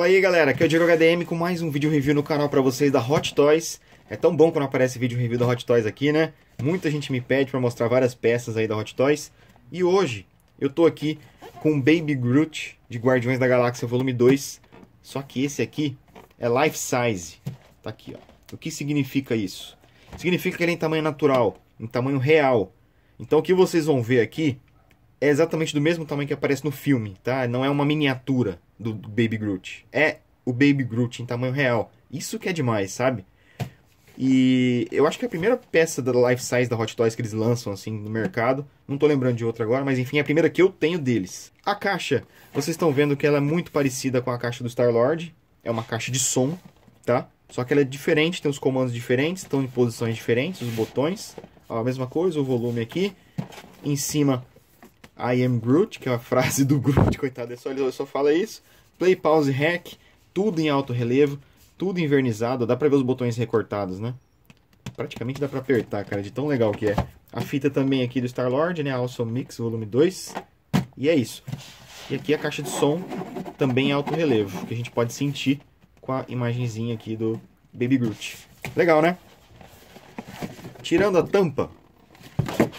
Fala aí galera, aqui é o Diego HDM com mais um vídeo review no canal para vocês da Hot Toys. É tão bom quando aparece vídeo review da Hot Toys aqui, né? Muita gente me pede para mostrar várias peças aí da Hot Toys. E hoje eu tô aqui com o Baby Groot de Guardiões da Galáxia Volume 2. Só que esse aqui é life size. Tá aqui, ó. O que significa isso? Significa que ele é em tamanho natural, em tamanho real. Então o que vocês vão ver aqui é exatamente do mesmo tamanho que aparece no filme, tá? Não é uma miniatura do Baby Groot. É o Baby Groot em tamanho real. Isso que é demais, sabe? E eu acho que a primeira peça da Life Size da Hot Toys que eles lançam assim no mercado. Não tô lembrando de outra agora, mas enfim, é a primeira que eu tenho deles. A caixa, vocês estão vendo que ela é muito parecida com a caixa do Star-Lord. É uma caixa de som, tá? Só que ela é diferente, tem os comandos diferentes, estão em posições diferentes, os botões. Ó, a mesma coisa, o volume aqui. Em cima I am Groot, que é uma frase do Groot, coitado, ele só, ele só fala isso. Play, pause, hack, tudo em alto relevo, tudo invernizado, dá pra ver os botões recortados, né? Praticamente dá pra apertar, cara, de tão legal que é. A fita também aqui do Star-Lord, né, Awesome Mix, volume 2. E é isso. E aqui a caixa de som também em alto relevo, que a gente pode sentir com a imagenzinha aqui do Baby Groot. Legal, né? Tirando a tampa,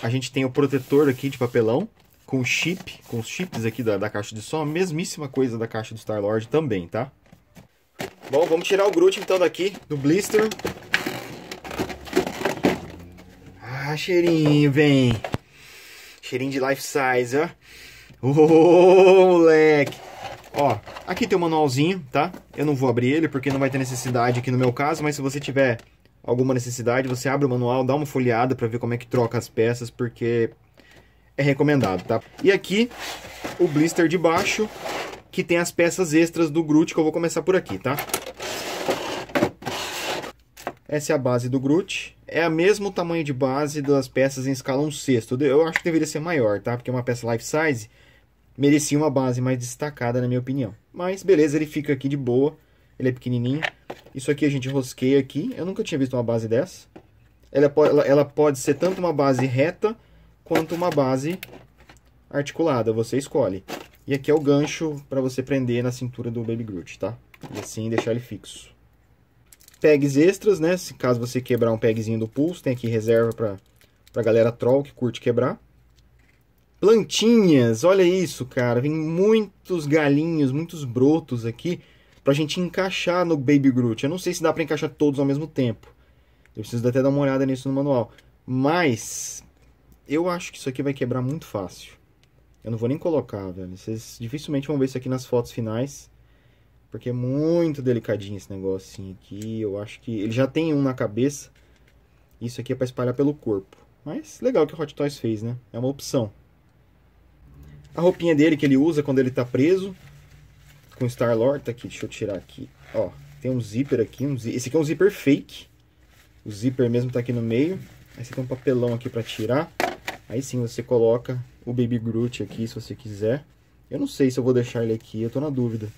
a gente tem o protetor aqui de papelão, com chip, com os chips aqui da, da caixa de som, a mesmíssima coisa da caixa do Star-Lord também, tá? Bom, vamos tirar o Groot então daqui, do blister. Ah, cheirinho, vem. Cheirinho de life size, ó. Ô, oh, moleque. Ó, aqui tem o um manualzinho, tá? Eu não vou abrir ele porque não vai ter necessidade aqui no meu caso, mas se você tiver alguma necessidade, você abre o manual, dá uma folheada para ver como é que troca as peças, porque é recomendado, tá? E aqui o blister de baixo, que tem as peças extras do Groot, que eu vou começar por aqui, tá? Essa é a base do Groot. É o mesmo tamanho de base das peças em escala 1 sexto. Eu acho que deveria ser maior, tá? Porque uma peça life size merecia uma base mais destacada, na minha opinião. Mas beleza, ele fica aqui de boa. Ele é pequenininho. Isso aqui a gente rosqueia aqui. Eu nunca tinha visto uma base dessa. Ela, ela pode ser tanto uma base reta quanto uma base articulada, você escolhe. E aqui é o gancho para você prender na cintura do Baby Groot, tá? E assim deixar ele fixo. Pegs extras, né? Se caso você quebrar um pegzinho do pulso, tem aqui reserva para pra galera troll que curte quebrar. Plantinhas, olha isso, cara. Vem muitos galinhos, muitos brotos aqui pra gente encaixar no Baby Groot. Eu não sei se dá para encaixar todos ao mesmo tempo. Eu preciso até dar uma olhada nisso no manual. Mas eu acho que isso aqui vai quebrar muito fácil. Eu não vou nem colocar, velho. Vocês dificilmente vão ver isso aqui nas fotos finais. Porque é muito delicadinho esse negocinho aqui. Eu acho que ele já tem um na cabeça. Isso aqui é para espalhar pelo corpo. Mas legal que o Hot Toys fez, né? É uma opção. A roupinha dele que ele usa quando ele tá preso. Com Star-Lord. Tá aqui, deixa eu tirar aqui. Ó, tem um zíper aqui. Um zíper. Esse aqui é um zíper fake. O zíper mesmo tá aqui no meio. Aí aqui tem é um papelão aqui para tirar. Aí sim você coloca o Baby Groot aqui, se você quiser. Eu não sei se eu vou deixar ele aqui, eu tô na dúvida.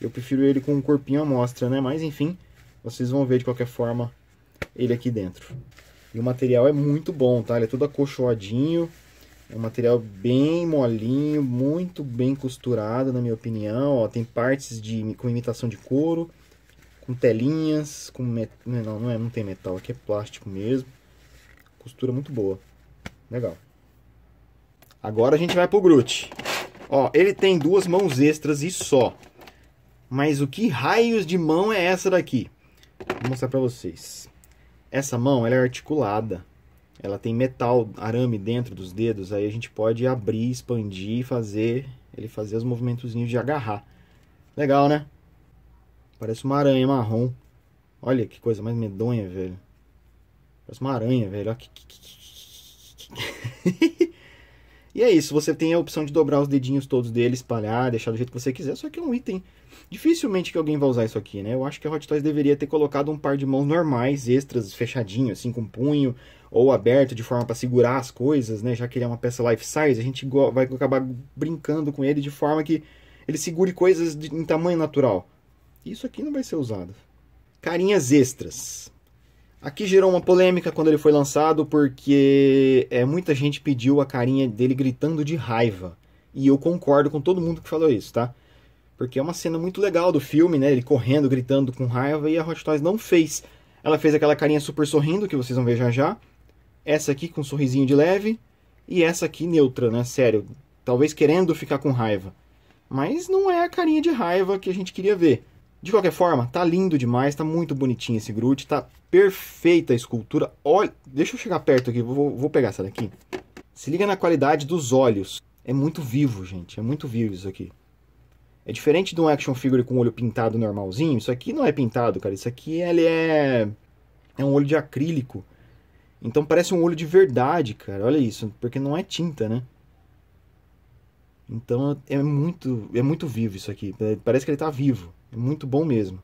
Eu prefiro ele com um corpinho à mostra, né? Mas enfim, vocês vão ver de qualquer forma ele aqui dentro. E o material é muito bom, tá? Ele é todo acolchoadinho. É um material bem molinho, muito bem costurado, na minha opinião. Ó, tem partes de, com imitação de couro, com telinhas, com não, não, é, não tem metal, aqui é plástico mesmo. Costura muito boa. Legal. Agora a gente vai pro Groot. Ó, ele tem duas mãos extras e só. Mas o que raios de mão é essa daqui? Vou mostrar pra vocês. Essa mão, ela é articulada. Ela tem metal, arame dentro dos dedos. Aí a gente pode abrir, expandir e fazer... Ele fazer os movimentozinhos de agarrar. Legal, né? Parece uma aranha marrom. Olha que coisa mais medonha, velho. Parece uma aranha, velho. Olha que... E é isso, você tem a opção de dobrar os dedinhos todos dele, espalhar, deixar do jeito que você quiser, só que é um item. Dificilmente que alguém vai usar isso aqui, né? Eu acho que a Hot Toys deveria ter colocado um par de mãos normais, extras, fechadinho, assim, com punho, ou aberto de forma para segurar as coisas, né? Já que ele é uma peça life size, a gente vai acabar brincando com ele de forma que ele segure coisas de, em tamanho natural. Isso aqui não vai ser usado. Carinhas extras. Aqui gerou uma polêmica quando ele foi lançado, porque é, muita gente pediu a carinha dele gritando de raiva. E eu concordo com todo mundo que falou isso, tá? Porque é uma cena muito legal do filme, né? Ele correndo, gritando com raiva, e a Hot Toys não fez. Ela fez aquela carinha super sorrindo, que vocês vão ver já já. Essa aqui com um sorrisinho de leve. E essa aqui neutra, né? Sério. Talvez querendo ficar com raiva. Mas não é a carinha de raiva que a gente queria ver. De qualquer forma, tá lindo demais, tá muito bonitinho esse Groot, tá perfeita a escultura. Olha, deixa eu chegar perto aqui, vou, vou pegar essa daqui. Se liga na qualidade dos olhos. É muito vivo, gente, é muito vivo isso aqui. É diferente de um action figure com olho pintado normalzinho, isso aqui não é pintado, cara, isso aqui ele é é um olho de acrílico. Então parece um olho de verdade, cara. Olha isso, porque não é tinta, né? Então é muito, é muito vivo isso aqui. É, parece que ele tá vivo. É muito bom mesmo.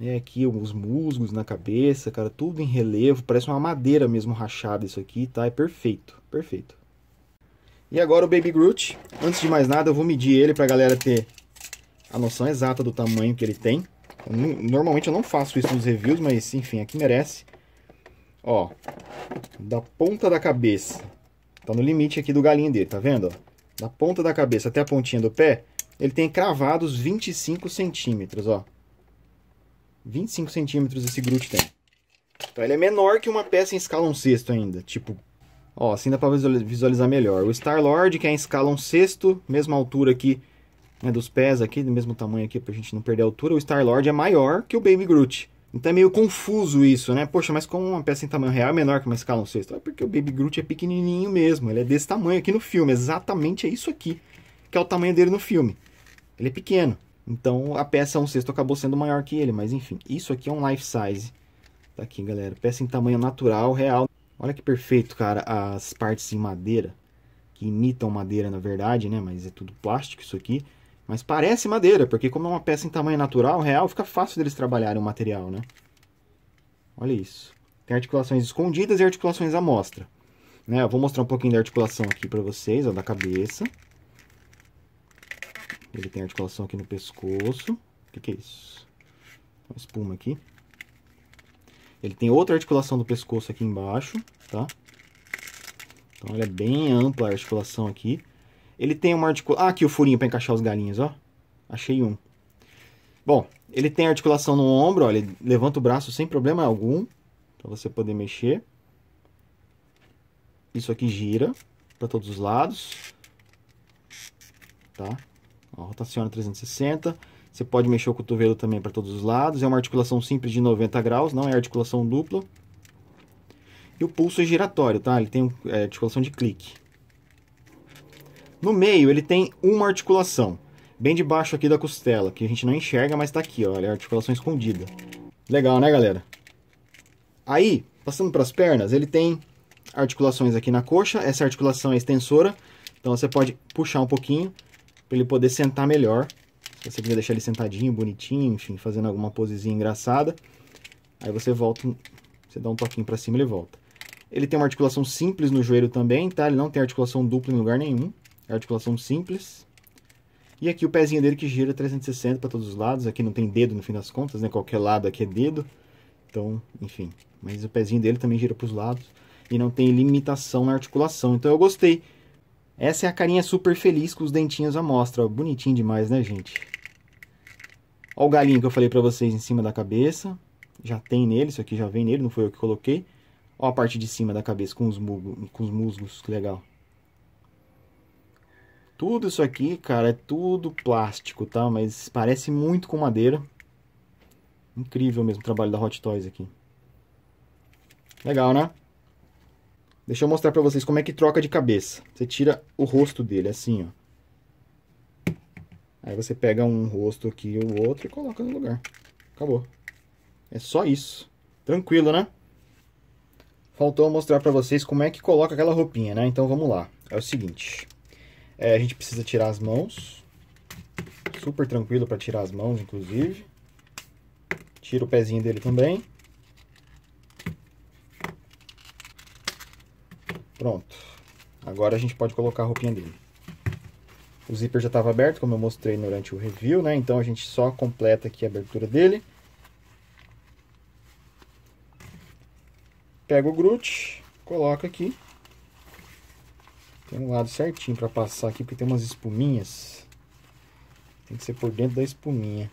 É aqui os musgos na cabeça, cara, tudo em relevo, parece uma madeira mesmo rachada isso aqui, tá? É perfeito, perfeito. E agora o Baby Groot. Antes de mais nada, eu vou medir ele pra galera ter a noção exata do tamanho que ele tem. Eu normalmente eu não faço isso nos reviews, mas enfim, aqui merece. Ó, da ponta da cabeça. Tá no limite aqui do galinho dele, tá vendo? Da ponta da cabeça até a pontinha do pé, ele tem cravados 25 centímetros, ó. 25 centímetros esse grute tem. Então ele é menor que uma peça em escala 1 um sexto ainda. Tipo, ó, assim dá pra visualizar melhor. O Star-Lord, que é em escala 1 um sexto, mesma altura aqui, né, dos pés aqui, do mesmo tamanho aqui, pra gente não perder a altura. O Star-Lord é maior que o Baby Groot. Então é meio confuso isso, né? Poxa, mas como uma peça em tamanho real é menor que uma escala 1 um sexto? É porque o Baby Groot é pequenininho mesmo, ele é desse tamanho aqui no filme, exatamente é isso aqui que é o tamanho dele no filme. Ele é pequeno. Então a peça um sexto acabou sendo maior que ele, mas enfim. Isso aqui é um life size. Tá aqui, galera. Peça em tamanho natural, real. Olha que perfeito, cara, as partes em madeira. Que imitam madeira, na verdade, né? Mas é tudo plástico isso aqui. Mas parece madeira, porque como é uma peça em tamanho natural, real, fica fácil deles trabalharem o material, né? Olha isso. Tem articulações escondidas e articulações à mostra. Né? Eu vou mostrar um pouquinho da articulação aqui para vocês, ó, da cabeça. Ele tem articulação aqui no pescoço. O que, que é isso? Uma espuma aqui. Ele tem outra articulação do pescoço aqui embaixo, tá? Então, ela é bem ampla a articulação aqui. Ele tem uma articulação... Ah, aqui o furinho para encaixar os galinhos, ó. Achei um. Bom, ele tem articulação no ombro, ó. Ele levanta o braço sem problema algum. para você poder mexer. Isso aqui gira para todos os lados. Tá? Ó, rotaciona 360. Você pode mexer o cotovelo também para todos os lados. É uma articulação simples de 90 graus, não é articulação dupla. E o pulso é giratório, tá? Ele tem é, articulação de clique. No meio ele tem uma articulação, bem debaixo aqui da costela, que a gente não enxerga, mas está aqui, olha, é articulação escondida. Legal, né, galera? Aí, passando para as pernas, ele tem articulações aqui na coxa, essa articulação é extensora, então você pode puxar um pouquinho para ele poder sentar melhor. Se você quiser deixar ele sentadinho, bonitinho, enfim, fazendo alguma posezinha engraçada, aí você volta, você dá um toquinho para cima e ele volta. Ele tem uma articulação simples no joelho também, tá? Ele não tem articulação dupla em lugar nenhum, é articulação simples. E aqui o pezinho dele que gira 360 para todos os lados, aqui não tem dedo no fim das contas, né? Qualquer lado aqui é dedo. Então, enfim, mas o pezinho dele também gira para os lados e não tem limitação na articulação. Então eu gostei. Essa é a carinha super feliz com os dentinhos à mostra. Bonitinho demais, né, gente? Ó o galinho que eu falei pra vocês em cima da cabeça. Já tem nele, isso aqui já vem nele, não foi eu que coloquei. Ó a parte de cima da cabeça com os, com os musgos, que legal. Tudo isso aqui, cara, é tudo plástico, tá? Mas parece muito com madeira. Incrível mesmo o trabalho da Hot Toys aqui. Legal, né? Deixa eu mostrar pra vocês como é que troca de cabeça. Você tira o rosto dele, assim, ó. Aí você pega um rosto aqui e o outro e coloca no lugar. Acabou. É só isso. Tranquilo, né? Faltou mostrar pra vocês como é que coloca aquela roupinha, né? Então vamos lá. É o seguinte. É, a gente precisa tirar as mãos. Super tranquilo pra tirar as mãos, inclusive. Tira o pezinho dele também. Pronto. Agora a gente pode colocar a roupinha dele. O zíper já estava aberto, como eu mostrei durante o review, né? Então a gente só completa aqui a abertura dele. Pega o grute, coloca aqui. Tem um lado certinho para passar aqui, porque tem umas espuminhas. Tem que ser por dentro da espuminha.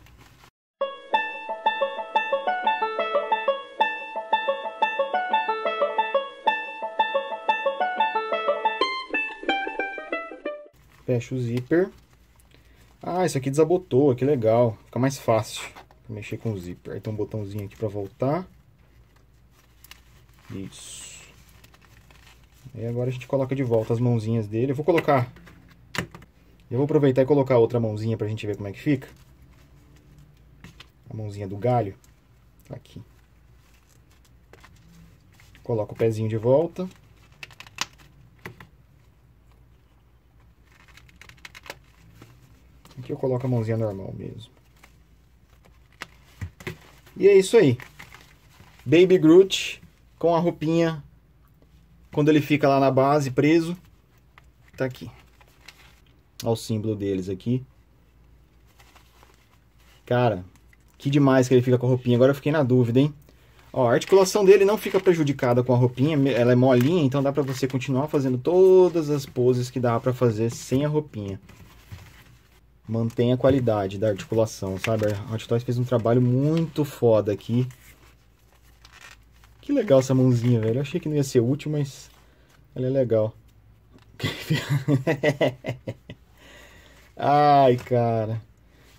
fecha o zíper. Ah, isso aqui desabotou, que legal. Fica mais fácil mexer com o zíper. Aí tem um botãozinho aqui para voltar. Isso. E agora a gente coloca de volta as mãozinhas dele. Eu vou colocar... Eu vou aproveitar e colocar outra mãozinha pra gente ver como é que fica. A mãozinha do galho. Tá aqui. Coloca o pezinho de volta. Aqui eu coloco a mãozinha normal mesmo. E é isso aí. Baby Groot com a roupinha quando ele fica lá na base preso. Tá aqui. Olha o símbolo deles aqui. Cara, que demais que ele fica com a roupinha. Agora eu fiquei na dúvida, hein? Ó, a articulação dele não fica prejudicada com a roupinha, ela é molinha, então dá pra você continuar fazendo todas as poses que dá pra fazer sem a roupinha mantém a qualidade da articulação, sabe? A Hot Toys fez um trabalho muito foda aqui. Que legal essa mãozinha, velho. Eu achei que não ia ser útil, mas ela é legal. Ai, cara.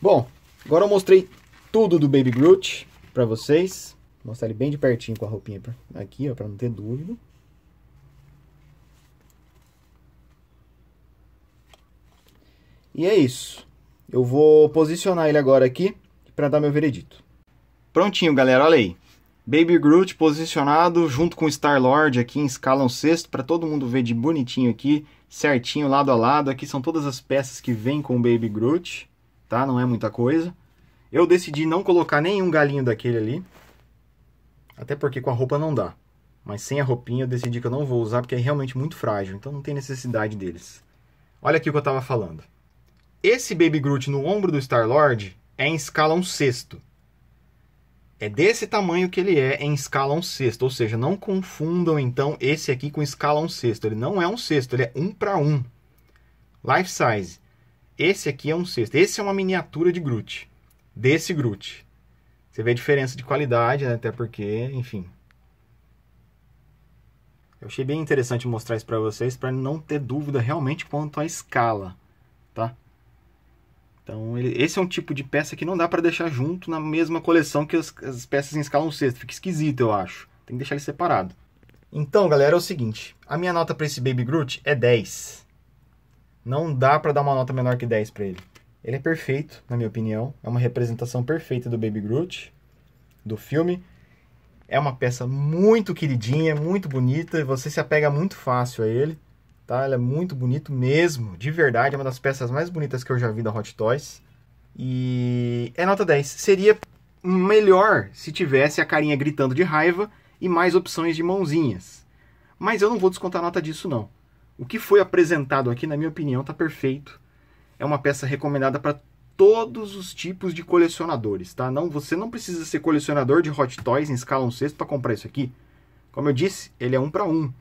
Bom, agora eu mostrei tudo do Baby Groot pra vocês. Vou mostrar ele bem de pertinho com a roupinha aqui, ó, pra não ter dúvida. E é isso. Eu vou posicionar ele agora aqui para dar meu veredito. Prontinho, galera, olha aí. Baby Groot posicionado junto com Star-Lord aqui em escala um sexto, para todo mundo ver de bonitinho aqui, certinho, lado a lado. Aqui são todas as peças que vêm com o Baby Groot, tá? Não é muita coisa. Eu decidi não colocar nenhum galinho daquele ali, até porque com a roupa não dá. Mas sem a roupinha eu decidi que eu não vou usar, porque é realmente muito frágil, então não tem necessidade deles. Olha aqui o que eu estava falando. Esse Baby Groot no ombro do Star-Lord é em escala um sexto. É desse tamanho que ele é em escala um sexto. Ou seja, não confundam então esse aqui com escala um sexto. Ele não é um sexto, ele é um para um. Life size. Esse aqui é um sexto. Esse é uma miniatura de Groot. Desse Groot. Você vê a diferença de qualidade, né? Até porque, enfim. Eu achei bem interessante mostrar isso para vocês para não ter dúvida realmente quanto à escala. Então, ele, esse é um tipo de peça que não dá para deixar junto na mesma coleção que as, as peças em escala escalão sexto. Fica esquisito, eu acho. Tem que deixar ele separado. Então, galera, é o seguinte. A minha nota para esse Baby Groot é 10. Não dá para dar uma nota menor que 10 para ele. Ele é perfeito, na minha opinião. É uma representação perfeita do Baby Groot, do filme. É uma peça muito queridinha, muito bonita. Você se apega muito fácil a ele. Tá? Ele é muito bonito mesmo, de verdade, é uma das peças mais bonitas que eu já vi da Hot Toys. E é nota 10. Seria melhor se tivesse a carinha gritando de raiva e mais opções de mãozinhas. Mas eu não vou descontar nota disso não. O que foi apresentado aqui, na minha opinião, está perfeito. É uma peça recomendada para todos os tipos de colecionadores, tá? Não, você não precisa ser colecionador de Hot Toys em escala 1 sexto para comprar isso aqui. Como eu disse, ele é um para um.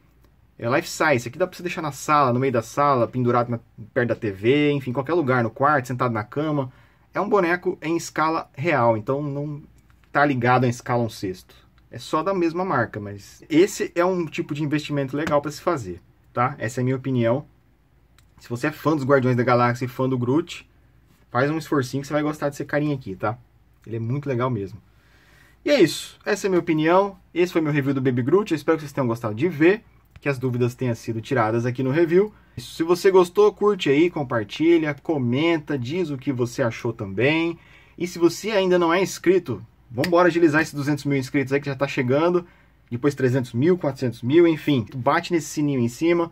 É life size, aqui dá pra você deixar na sala, no meio da sala, pendurado na, perto da TV, enfim, qualquer lugar, no quarto, sentado na cama. É um boneco em escala real, então não tá ligado em escala um sexto. É só da mesma marca, mas esse é um tipo de investimento legal para se fazer, tá? Essa é a minha opinião. Se você é fã dos Guardiões da Galáxia e fã do Groot, faz um esforcinho que você vai gostar desse carinha aqui, tá? Ele é muito legal mesmo. E é isso. Essa é a minha opinião. Esse foi meu review do Baby Groot. Eu espero que vocês tenham gostado de ver que as dúvidas tenham sido tiradas aqui no review. Se você gostou, curte aí, compartilha, comenta, diz o que você achou também. E se você ainda não é inscrito, vamos embora agilizar esses 200 mil inscritos aí que já está chegando. Depois 300 mil, 400 mil, enfim. Bate nesse sininho em cima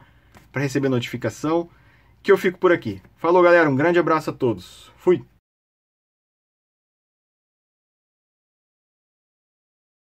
para receber notificação que eu fico por aqui. Falou, galera. Um grande abraço a todos. Fui!